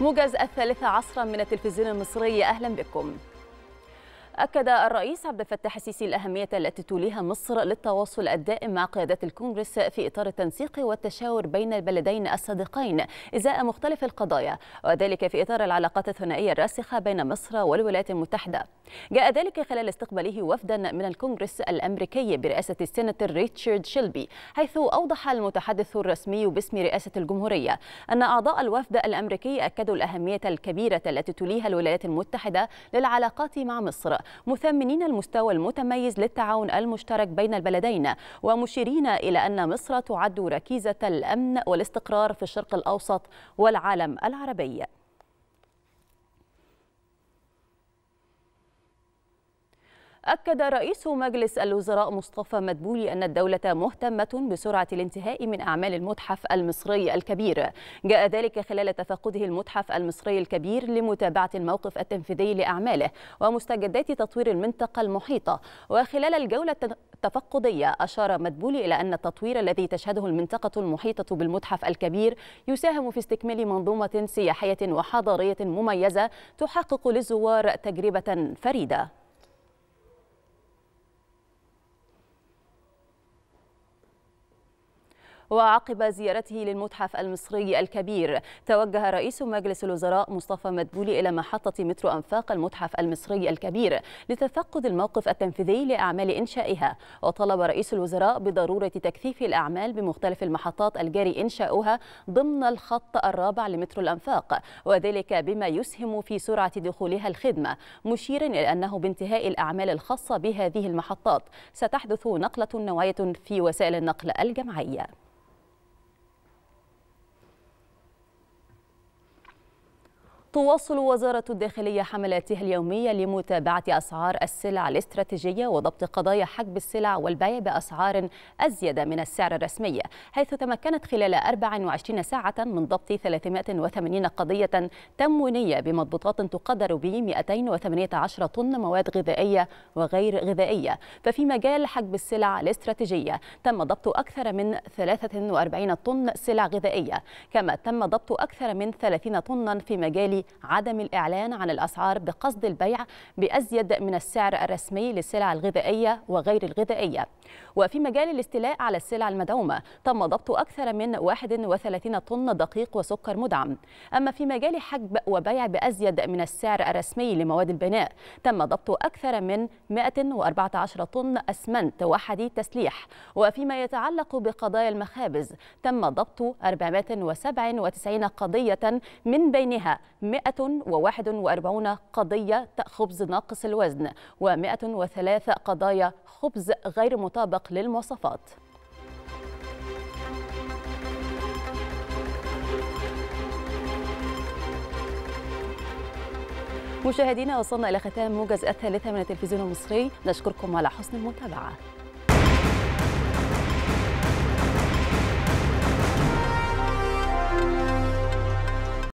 موجز الثالثة عصرا من التلفزيون المصري أهلا بكم أكد الرئيس عبد الفتاح السيسي الأهمية التي توليها مصر للتواصل الدائم مع قيادات الكونغرس في إطار التنسيق والتشاور بين البلدين الصديقين إزاء مختلف القضايا وذلك في إطار العلاقات الثنائية الراسخة بين مصر والولايات المتحدة جاء ذلك خلال استقباله وفدا من الكونغرس الأمريكي برئاسة السيناتور ريتشارد شيلبي حيث أوضح المتحدث الرسمي باسم رئاسة الجمهورية أن أعضاء الوفد الأمريكي أكدوا الأهمية الكبيرة التي توليها الولايات المتحدة للعلاقات مع مصر مثمنين المستوى المتميز للتعاون المشترك بين البلدين ومشيرين إلى أن مصر تعد ركيزة الأمن والاستقرار في الشرق الأوسط والعالم العربي أكد رئيس مجلس الوزراء مصطفى مدبولي أن الدولة مهتمة بسرعة الانتهاء من أعمال المتحف المصري الكبير جاء ذلك خلال تفقده المتحف المصري الكبير لمتابعة الموقف التنفيذي لأعماله ومستجدات تطوير المنطقة المحيطة وخلال الجولة التفقدية أشار مدبولي إلى أن التطوير الذي تشهده المنطقة المحيطة بالمتحف الكبير يساهم في استكمال منظومة سياحية وحضارية مميزة تحقق للزوار تجربة فريدة وعقب زيارته للمتحف المصري الكبير توجه رئيس مجلس الوزراء مصطفى مدبولي إلى محطة مترو أنفاق المتحف المصري الكبير لتفقد الموقف التنفيذي لأعمال إنشائها وطلب رئيس الوزراء بضرورة تكثيف الأعمال بمختلف المحطات الجاري إنشاؤها ضمن الخط الرابع لمترو الأنفاق وذلك بما يسهم في سرعة دخولها الخدمة مشيرا إلى أنه بانتهاء الأعمال الخاصة بهذه المحطات ستحدث نقلة نوعية في وسائل النقل الجمعية تواصل وزارة الداخلية حملاتها اليومية لمتابعة أسعار السلع الاستراتيجية وضبط قضايا حجب السلع والبيع بأسعار أزيد من السعر الرسمي حيث تمكنت خلال 24 ساعة من ضبط 380 قضية تموينية بمضبوطات تقدر ب 218 طن مواد غذائية وغير غذائية ففي مجال حجب السلع الاستراتيجية تم ضبط أكثر من 43 طن سلع غذائية كما تم ضبط أكثر من 30 طنا في مجال عدم الإعلان عن الأسعار بقصد البيع بأزيد من السعر الرسمي للسلع الغذائية وغير الغذائية وفي مجال الاستيلاء على السلع المدعومة تم ضبط أكثر من 31 طن دقيق وسكر مدعم أما في مجال حجب وبيع بأزيد من السعر الرسمي لمواد البناء تم ضبط أكثر من 114 طن أسمنت وحديد تسليح وفيما يتعلق بقضايا المخابز تم ضبط 497 قضية من بينها 141 قضية خبز ناقص الوزن و103 قضايا خبز غير متعلم المطابق للمواصفات مشاهدينا وصلنا إلى ختام موجز الثالثة من التلفزيون المصري نشكركم على حسن المتابعة